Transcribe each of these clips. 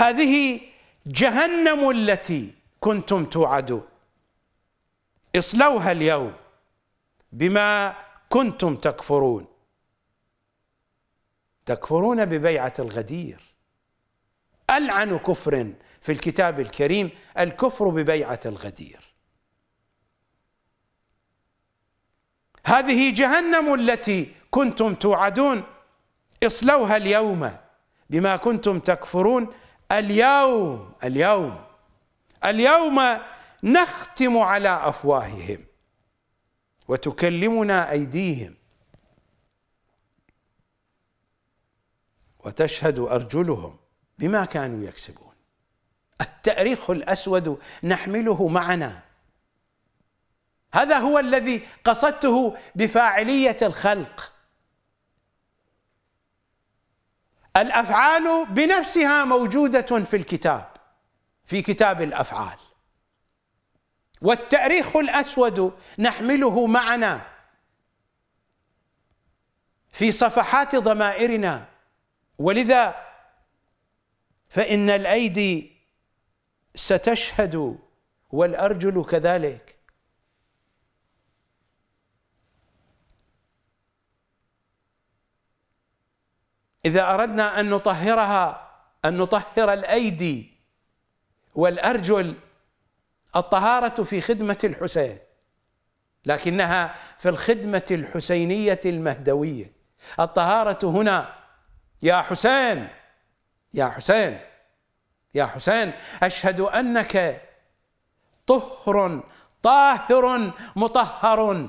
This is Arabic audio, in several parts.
هذه جهنم التي كنتم توعدون اصلوها اليوم بما كنتم تكفرون تكفرون ببيعة الغدير ألعن كفر في الكتاب الكريم الكفر ببيعة الغدير هذه جهنم التي كنتم توعدون اصلوها اليوم بما كنتم تكفرون اليوم اليوم اليوم نختم على افواههم وتكلمنا ايديهم وتشهد ارجلهم بما كانوا يكسبون التاريخ الاسود نحمله معنا هذا هو الذي قصدته بفاعليه الخلق الافعال بنفسها موجوده في الكتاب في كتاب الافعال والتاريخ الاسود نحمله معنا في صفحات ضمائرنا ولذا فان الايدي ستشهد والارجل كذلك إذا أردنا أن نطهرها أن نطهر الأيدي والأرجل الطهارة في خدمة الحسين لكنها في الخدمة الحسينية المهدوية الطهارة هنا يا حسين يا حسين يا حسين أشهد أنك طهر طاهر مطهر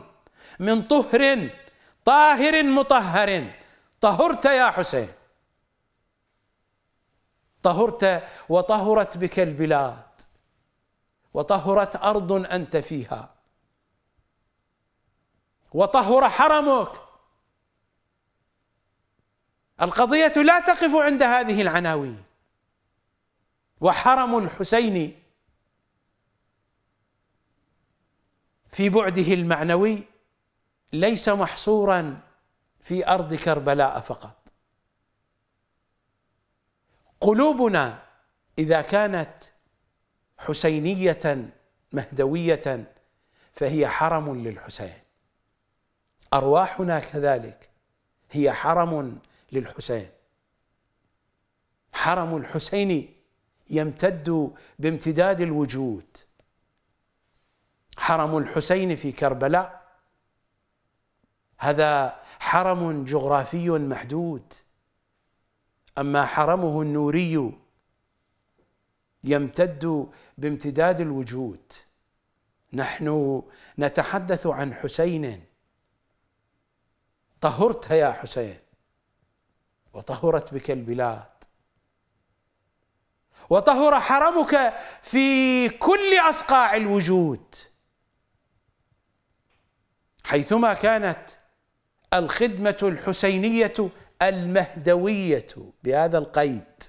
من طهر طاهر مطهر طهرت يا حسين طهرت وطهرت بك البلاد وطهرت ارض انت فيها وطهر حرمك القضيه لا تقف عند هذه العناوين وحرم الحسين في بعده المعنوي ليس محصورا في ارض كربلاء فقط قلوبنا اذا كانت حسينيه مهدويه فهي حرم للحسين ارواحنا كذلك هي حرم للحسين حرم الحسين يمتد بامتداد الوجود حرم الحسين في كربلاء هذا حرم جغرافي محدود أما حرمه النوري يمتد بامتداد الوجود نحن نتحدث عن حسين طهرت يا حسين وطهرت بك البلاد وطهر حرمك في كل اصقاع الوجود حيثما كانت الخدمة الحسينية المهدوية بهذا القيد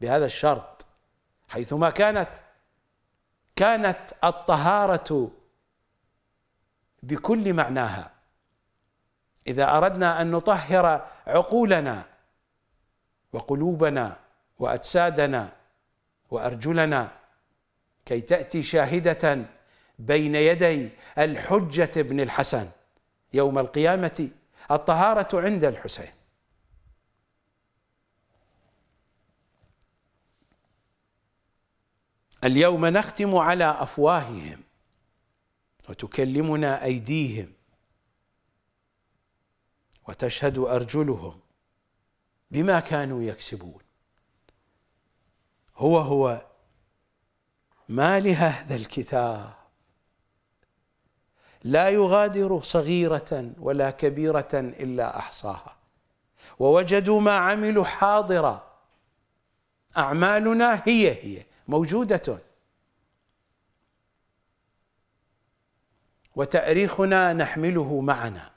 بهذا الشرط حيثما كانت كانت الطهارة بكل معناها إذا أردنا أن نطهر عقولنا وقلوبنا وأجسادنا وأرجلنا كي تأتي شاهدة بين يدي الحجة بن الحسن يوم القيامة الطهارة عند الحسين اليوم نختم على أفواههم وتكلمنا أيديهم وتشهد أرجلهم بما كانوا يكسبون هو هو ما لهذا الكتاب لا يغادر صغيرة ولا كبيرة إلا أحصاها ووجدوا ما عملوا حاضرا أعمالنا هي هي موجودة وتأريخنا نحمله معنا